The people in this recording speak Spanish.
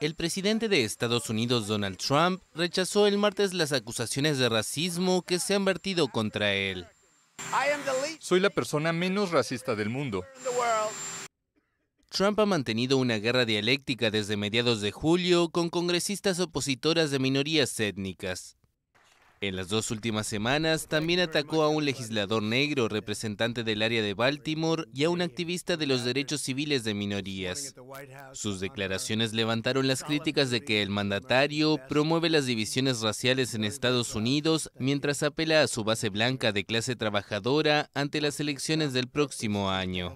El presidente de Estados Unidos, Donald Trump, rechazó el martes las acusaciones de racismo que se han vertido contra él. Soy la persona menos racista del mundo. Trump ha mantenido una guerra dialéctica desde mediados de julio con congresistas opositoras de minorías étnicas. En las dos últimas semanas también atacó a un legislador negro, representante del área de Baltimore y a un activista de los derechos civiles de minorías. Sus declaraciones levantaron las críticas de que el mandatario promueve las divisiones raciales en Estados Unidos mientras apela a su base blanca de clase trabajadora ante las elecciones del próximo año.